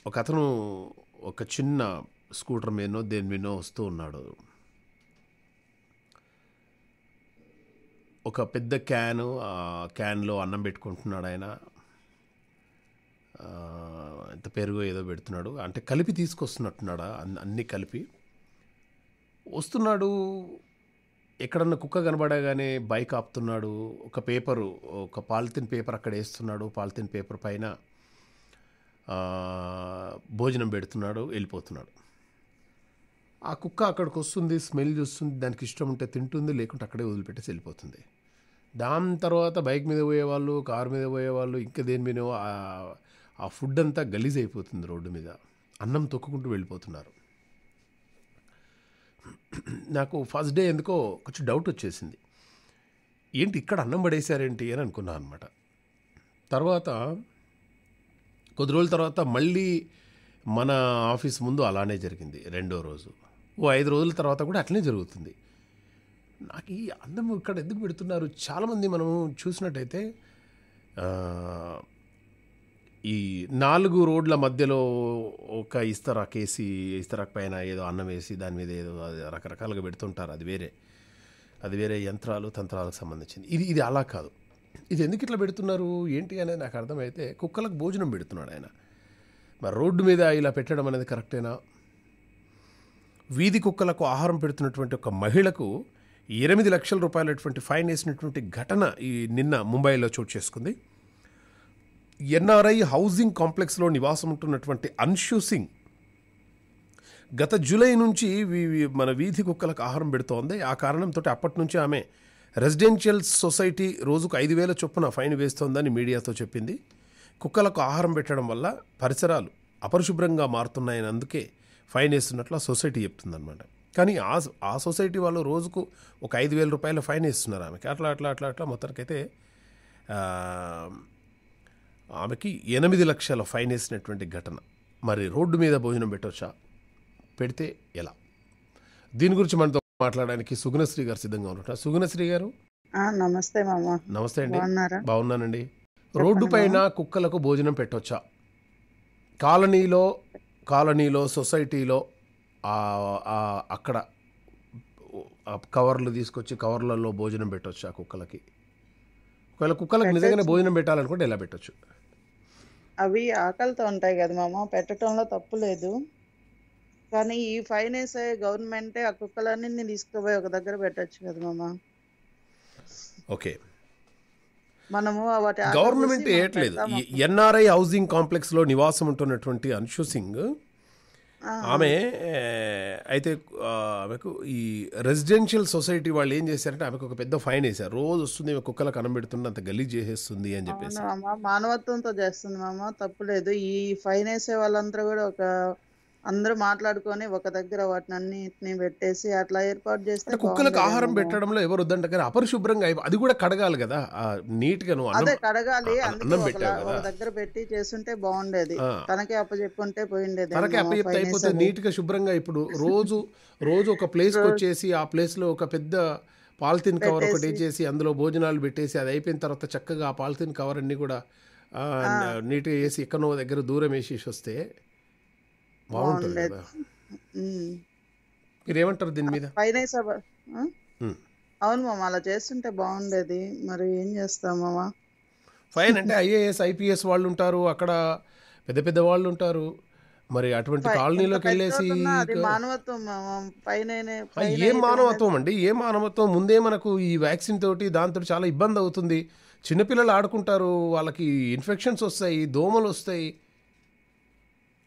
ఒక అతను ఒక చిన్న స్కూటర్ మీదనో దేని మీదనో వస్తూ ఉన్నాడు ఒక పెద్ద క్యాను ఆ క్యాన్లో అన్నం పెట్టుకుంటున్నాడు ఆయన ఎంత పేరుగో ఏదో పెడుతున్నాడు అంటే కలిపి తీసుకొస్తున్నట్టున్నాడా అన్నీ కలిపి వస్తున్నాడు ఎక్కడన్నా కుక్క కనబడగానే బైక్ ఆపుతున్నాడు ఒక పేపరు ఒక పాలిథిన్ పేపర్ అక్కడ వేస్తున్నాడు పాలిథిన్ పేపర్ పైన భోజనం పెడుతున్నాడు వెళ్ళిపోతున్నాడు ఆ కుక్క అక్కడికి వస్తుంది స్మెల్ చూస్తుంది దానికి ఇష్టం ఉంటే తింటుంది లేకుంటే అక్కడే వదిలిపెట్టేసి వెళ్ళిపోతుంది దాని తర్వాత బైక్ మీద పోయేవాళ్ళు కారు మీద పోయేవాళ్ళు ఇంకా దేని మీద ఆ ఫుడ్ అంతా గలీజ్ అయిపోతుంది రోడ్డు మీద అన్నం తొక్కుకుంటూ వెళ్ళిపోతున్నారు నాకు ఫస్ట్ డే ఎందుకో కొంచెం డౌట్ వచ్చేసింది ఏంటి ఇక్కడ అన్నం పడేశారేంటి అని అనుకున్నాను అనమాట తర్వాత కొద్ది రోజుల తర్వాత మళ్ళీ మన ఆఫీస్ ముందు అలానే జరిగింది రెండో రోజు ఓ ఐదు రోజుల తర్వాత కూడా అట్లనే జరుగుతుంది నాకు ఈ అన్నం ఇక్కడ ఎందుకు పెడుతున్నారు చాలామంది మనం చూసినట్టయితే ఈ నాలుగు రోడ్ల మధ్యలో ఒక ఇస్తరా కేసి ఇస్తరాక్ పైన ఏదో అన్నం వేసి దాని మీద ఏదో రకరకాలుగా పెడుతుంటారు అది వేరే అది వేరే యంత్రాలు తంత్రాలకు సంబంధించింది ఇది ఇది అలా కాదు ఇది ఎందుకు ఇట్లా పెడుతున్నారు ఏంటి అనేది నాకు అర్థమైతే కుక్కలకు భోజనం పెడుతున్నాడు ఆయన మరి రోడ్డు మీద ఇలా పెట్టడం అనేది కరెక్టేనా వీధి కుక్కలకు ఆహారం పెడుతున్నటువంటి ఒక మహిళకు ఎనిమిది లక్షల రూపాయలటువంటి ఫైన్ వేసినటువంటి ఘటన ఈ నిన్న ముంబైలో చోటు చేసుకుంది ఎన్ఆర్ఐ హౌసింగ్ కాంప్లెక్స్లో నివాసం ఉంటున్నటువంటి అన్షు సింగ్ గత జూలై నుంచి మన వీధి కుక్కలకు ఆహారం పెడుతోంది ఆ కారణంతో అప్పటి నుంచి ఆమె రెసిడెన్షియల్ సొసైటీ రోజుకు ఐదు వేల చొప్పున ఫైన్ వేస్తోందని మీడియాతో చెప్పింది కుక్కలకు ఆహారం పెట్టడం వల్ల పరిసరాలు అపరిశుభ్రంగా మారుతున్నాయని అందుకే ఫైన్ వేస్తున్నట్లు ఆ సొసైటీ చెప్తుందనమాట కానీ ఆ ఆ సొసైటీ వాళ్ళు రోజుకు ఒక ఐదు వేల రూపాయల ఫైన్ వేస్తున్నారు ఆమెకి అట్లా అట్లా అట్లా అట్లా మొత్తానికైతే ఆమెకి ఎనిమిది లక్షల ఫైన్ వేసినటువంటి ఘటన మరి రోడ్డు మీద భోజనం పెట్టవచ్చా పెడితే ఎలా దీని గురించి మనతో మాట్లాడడానికి సుగుణశ్రీ గారు సిద్ధంగా ఉన్నట్టు సుగుణశ్రీ గారు నమస్తే మామ నమస్తే అండి బాగున్నానండి రోడ్డు పైన కుక్కలకు భోజనం పెట్టవచ్చా కాలనీలో కాలనీలో సొసైటీలో అక్కడ కవర్లు తీసుకొచ్చి కవర్లలో భోజనం పెట్టవచ్చా కుక్కలకి ఒకవేళ కుక్కలకు నిజంగానే భోజనం పెట్టాలనుకుంటే ఎలా పెట్టచ్చు అవి ఆకలితో ఉంటాయి కదా మామ పెట్టడంలో తప్పు లేదు కానీ ఈ ఫైన్ వేసే గవర్నమెంటే ఆ కుక్కలన్నీ తీసుకుపోయి ఒక దగ్గర పెట్టచ్చు కదా మామ ఓకే మనము వాటి గవర్నమెంట్ ఏట్లేదు ఎన్ఆర్ఐ హౌసింగ్ కాంప్లెక్స్లో నివాసం ఉంటున్నటువంటి అన్షు సింగ్ ఆమె అయితే ఆమెకు ఈ రెసిడెన్షియల్ సొసైటీ వాళ్ళు ఏం చేశారంటే ఆమెకు ఒక పెద్ద ఫైన్ వేశారు రోజు వస్తుంది ఆమె కుక్కల కనబెడుతుంది అంత గలీజ్ చేసేస్తుంది అని చెప్పేసి మానవత్వంతో చేస్తుంది మామ తప్పులేదు ఈ ఫైన్ వేసే వాళ్ళంతా కూడా ఒక అందరూ మాట్లాడుకొని ఒక దగ్గర వాటిని అన్నిటిని పెట్టేసి అట్లా ఏర్పాటు చేస్తే కుక్కలకు ఆహారం పెట్టడంలో ఎవరు వద్దంట కానీ అపరిశుభ్రంగా అది కూడా కడగాలి కదా నీట్ గా అదే కడగాలి ఒక దగ్గర పెట్టి చేస్తుంటే బాగుండేది తనకే అప్పచెప్పుకుంటే పోయిండేది తనకే అప్పచెప్తే అయిపోతే నీట్ గా శుభ్రంగా ఇప్పుడు రోజు రోజు ఒక ప్లేస్ వచ్చేసి ఆ ప్లేస్ లో ఒక పెద్ద పాలిథిన్ కవర్ ఒకటి చేసి అందులో భోజనాలు పెట్టేసి అది అయిపోయిన తర్వాత చక్కగా ఆ పాలిథిన్ కవర్ అన్ని కూడా నీట్గా వేసి ఎక్కడో దగ్గర దూరం వేసేసి వస్తే బాగుంటుంది మీరు ఏమంటారు దీని మీద పైన అవును మామ అలా చేస్తుంటే బాగుండేది మరి ఏం చేస్తాం మామ ఫైన్ అంటే ఐఏఎస్ ఐపీఎస్ వాళ్ళు ఉంటారు అక్కడ పెద్ద పెద్ద వాళ్ళు ఉంటారు మరి అటువంటి కాలనీలోకి వెళ్ళేసి ఏం మానవత్వం అండి ఏ మానవత్వం ముందే మనకు ఈ వ్యాక్సిన్ తోటి దాంతో చాలా ఇబ్బంది అవుతుంది చిన్నపిల్లలు ఆడుకుంటారు వాళ్ళకి ఇన్ఫెక్షన్స్ వస్తాయి దోమలు వస్తాయి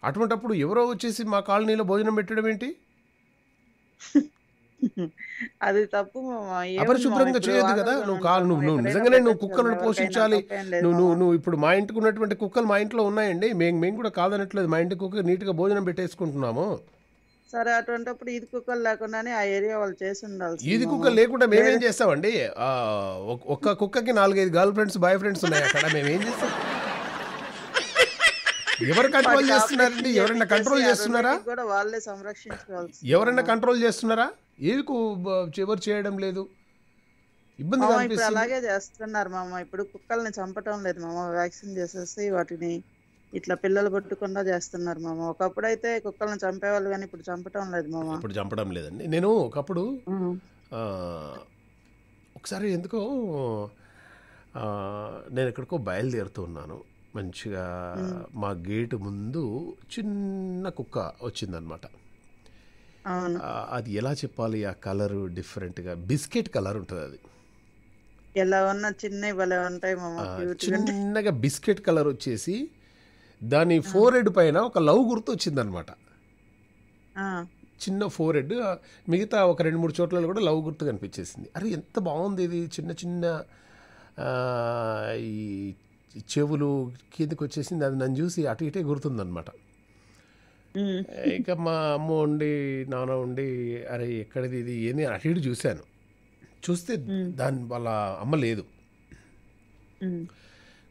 అటువంటప్పుడు ఎవరో వచ్చేసి మా కాలనీలో భోజనం పెట్టడం ఏంటి *laughs* అది తప్పు అపరిశుభ్రంగా చేయొద్దు కదా నువ్వు కాలు నువ్వు నువ్వు నిజంగానే నువ్వు కుక్కలను పోషించాలి నువ్వు నువ్వు నువ్వు ఇప్పుడు మా ఇంటికి ఉన్నటువంటి కుక్కలు మా ఇంట్లో ఉన్నాయండి మేము మేము కూడా కాదనట్లేదు మా ఇంటి కుక్క నీట్గా భోజనం పెట్టేసుకుంటున్నాము సరే అటువంటిప్పుడు ఈది కుక్కలు లేకుండానే ఆ ఏరియా వాళ్ళు చేసి ఉండాలి ఈది కుక్కలు లేకుండా మేమేం చేస్తామండి ఒక్క కుక్కకి నాలుగైదు గర్ల్ ఫ్రెండ్స్ బాయ్ ఫ్రెండ్స్ ఉన్నాయి అక్కడ ఏం చేస్తాం ఎవరు కంట్రోల్ *laughs* చేస్తున్నారండి ఎవరైనా కంట్రోల్ చేస్తున్నారా కూడా వాళ్ళే సంరక్షించుకోవాల్సి ఎవరైనా కంట్రోల్ చేస్తున్నారా ఎందుకు ఎవరు చేయడం లేదు ఇబ్బంది ఇప్పుడు అలాగే చేస్తున్నారు మామ ఇప్పుడు కుక్కల్ని చంపటం లేదు మామ వ్యాక్సిన్ చేసేసి వాటిని ఇట్లా పిల్లలు పట్టకుండా చేస్తున్నారు మామ ఒకప్పుడు అయితే కుక్కల్ని చంపేవాళ్ళు కానీ ఇప్పుడు చంపటం లేదు మామ ఇప్పుడు చంపడం లేదండి నేను ఒకప్పుడు ఒకసారి ఎందుకో నేను ఎక్కడికో బయలుదేరుతున్నాను మంచిగా మా గేటు ముందు చిన్న కుక్క వచ్చిందనమాట అది ఎలా చెప్పాలి ఆ కలర్ డిఫరెంట్గా బిస్కెట్ కలర్ ఉంటుంది అది ఎలా ఉన్నా చిన్న ఉంటాయి చిన్నగా బిస్కెట్ కలర్ వచ్చేసి దాని ఫోర్ హెడ్ పైన ఒక లవ్ గుర్తు వచ్చిందనమాట చిన్న ఫోర్ హెడ్ మిగతా ఒక రెండు మూడు చోట్ల కూడా లవ్ గుర్తు కనిపించేసింది అరే ఎంత బాగుంది ఇది చిన్న చిన్న ఈ చెవులు కిందకి వచ్చేసింది అది నన్ను చూసి అటు ఇటే గుర్తుందనమాట ఇక మా అమ్మ ఉండి నాన్న ఉండి అరే ఎక్కడిది ఇది ఏని అటు ఇటు చూశాను చూస్తే దాని వాళ్ళ అమ్మ లేదు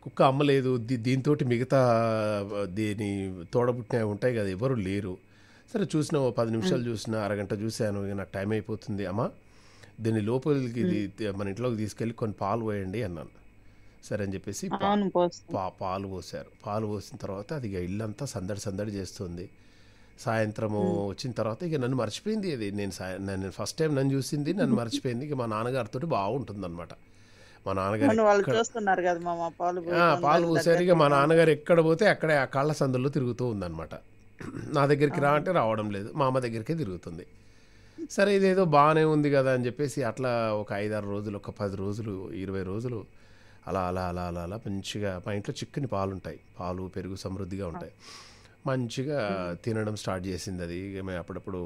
కుక్క అమ్మ లేదు దీంతో మిగతా దేని తోడబుట్టినవి ఉంటాయి కదా ఎవరు లేరు సరే చూసిన ఓ పది నిమిషాలు చూసిన అరగంట చూశాను ఇక నాకు టైం అయిపోతుంది అమ్మ దీన్ని లోపలికి మన ఇంట్లోకి తీసుకెళ్ళి కొన్ని పాలు పోయండి అన్నాను సరే అని చెప్పేసి పాలు పోసారు పాలు పోసిన తర్వాత అది ఇక ఇల్లంతా సందడి సందడి చేస్తుంది సాయంత్రము వచ్చిన తర్వాత ఇక నన్ను మర్చిపోయింది అది నేను నేను ఫస్ట్ టైం నన్ను చూసింది నన్ను మర్చిపోయింది ఇక మా నాన్నగారితో బాగుంటుంది అనమాట మా నాన్నగారు పాలు పోసారు ఇక మా నాన్నగారు ఎక్కడ పోతే అక్కడే ఆ కాళ్ళ సందుల్లో తిరుగుతూ ఉందన్నమాట నా దగ్గరికి రా అంటే రావడం లేదు మా అమ్మ దగ్గరికే తిరుగుతుంది సరే ఇదేదో బాగానే ఉంది కదా అని చెప్పేసి అట్లా ఒక ఐదారు రోజులు ఒక పది రోజులు ఇరవై రోజులు అలా అలా అలా అలా అలా మంచిగా మా ఇంట్లో చిక్కని పాలు ఉంటాయి పాలు పెరుగు సమృద్ధిగా ఉంటాయి మంచిగా తినడం స్టార్ట్ చేసింది అది ఇక మేము అప్పుడప్పుడు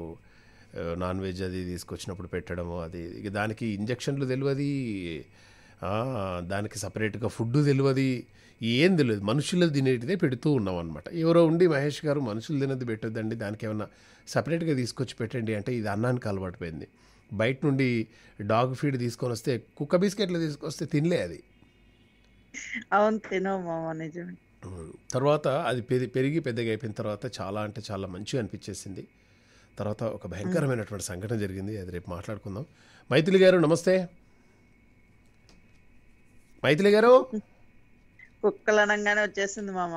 నాన్ వెజ్ అది తీసుకొచ్చినప్పుడు పెట్టడము అది ఇక దానికి ఇంజక్షన్లు తెలియదు దానికి సపరేట్గా ఫుడ్ తెలియదు ఏం తెలియదు మనుషులు తినేటిదే పెడుతూ ఉన్నాం అనమాట ఎవరో ఉండి మహేష్ గారు మనుషులు తినది పెట్టద్దండి దానికి ఏమన్నా సపరేట్గా తీసుకొచ్చి పెట్టండి అంటే ఇది అన్నానికి అలవాటు పోయింది బయట నుండి డాగ్ ఫీడ్ తీసుకొని వస్తే కుక్క బిస్కెట్లు తీసుకొస్తే తినలే అది అవును మామా నిజమే తర్వాత అది పెరిగి పెద్దగా అయిపోయిన తర్వాత చాలా అంటే చాలా మంచిగా అనిపించేసింది తర్వాత ఒక భయంకరమైనటువంటి సంఘటన జరిగింది అది రేపు మాట్లాడుకుందాం మైథిలి గారు నమస్తే మైథిలి గారు కుక్కలనంగానే వచ్చేసింది మామ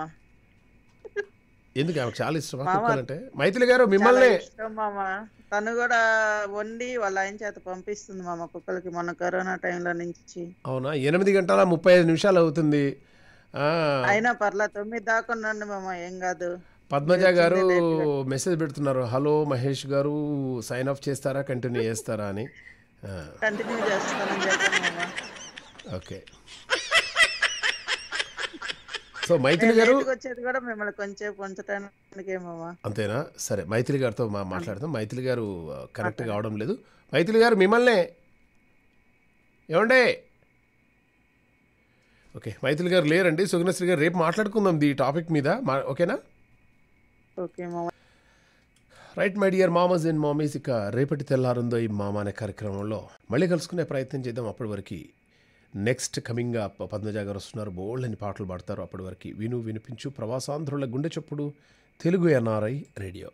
ఎందుకు ఆమెకు చాలా ఇష్టం అంటే మైథిలి గారు మిమ్మల్ని తను కూడా వండి వాళ్ళ ఆయన చేత పంపిస్తుంది మా కుక్కలకి మొన్న కరోనా టైంలో నుంచి అవునా ఎనిమిది గంటల ముప్పై ఐదు నిమిషాలు అవుతుంది అయినా పర్లేదు తొమ్మిది దాకా మామ ఏం కాదు పద్మజ గారు మెసేజ్ పెడుతున్నారు హలో మహేష్ గారు సైన్ ఆఫ్ చేస్తారా కంటిన్యూ చేస్తారా అని కంటిన్యూ చేస్తాను ఓకే సో మైత్రి గారు వచ్చేది కూడా మిమ్మల్ని కొంచెం అంతేనా సరే మైత్రి గారితో మా మాట్లాడతాం మైత్రి గారు uh, కరెక్ట్ కావడం లేదు మైత్రి గారు మిమ్మల్నే ఏమండే ఓకే మైత్రి గారు లేరండి సుగనశ్రీ గారు రేపు మాట్లాడుకుందాం ఈ టాపిక్ మీద ఓకేనా ఓకే మామ రైట్ మై డియర్ మామస్ అండ్ మామీస్ ఇక రేపటి తెల్లారుందో ఈ మామ అనే కార్యక్రమంలో మళ్ళీ కలుసుకునే ప్రయత్నం చేద్దాం అప్పటి వరకు నెక్స్ట్ కమింగ్ అప్ పద్మజ గారు వస్తున్నారు బోల్డ్ అని పాటలు పాడతారు అప్పటి వరకు విను వినిపించు ప్రవాసాంధ్రుల గుండె చప్పుడు తెలుగు ఎన్ఆర్ఐ రేడియో